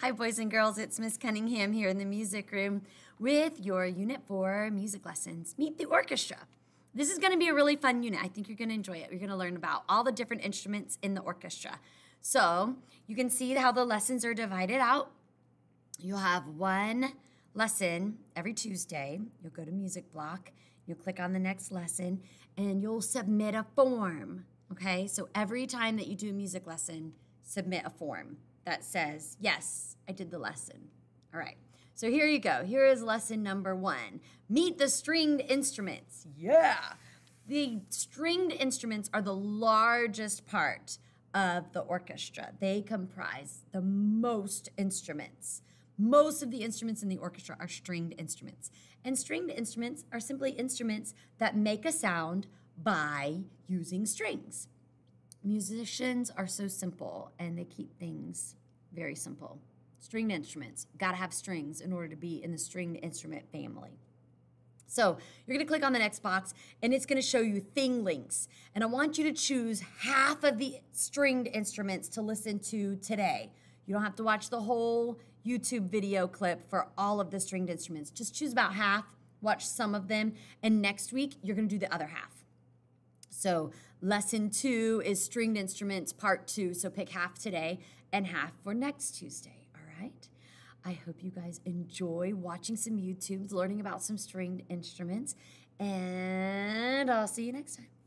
Hi, boys and girls. It's Miss Cunningham here in the music room with your Unit 4 music lessons. Meet the orchestra. This is going to be a really fun unit. I think you're going to enjoy it. You're going to learn about all the different instruments in the orchestra. So you can see how the lessons are divided out. You'll have one lesson every Tuesday. You'll go to music block. You'll click on the next lesson and you'll submit a form. Okay, so every time that you do a music lesson, submit a form that says, yes, I did the lesson. All right. So here you go. Here is lesson number one Meet the stringed instruments. Yeah. The stringed instruments are the largest part of the orchestra, they comprise the most instruments. Most of the instruments in the orchestra are stringed instruments. And stringed instruments are simply instruments that make a sound by using strings musicians are so simple and they keep things very simple. Stringed instruments, got to have strings in order to be in the stringed instrument family. So you're going to click on the next box and it's going to show you thing links. And I want you to choose half of the stringed instruments to listen to today. You don't have to watch the whole YouTube video clip for all of the stringed instruments. Just choose about half, watch some of them, and next week you're going to do the other half. So, lesson two is stringed instruments, part two. So, pick half today and half for next Tuesday. All right. I hope you guys enjoy watching some YouTubes, learning about some stringed instruments, and I'll see you next time.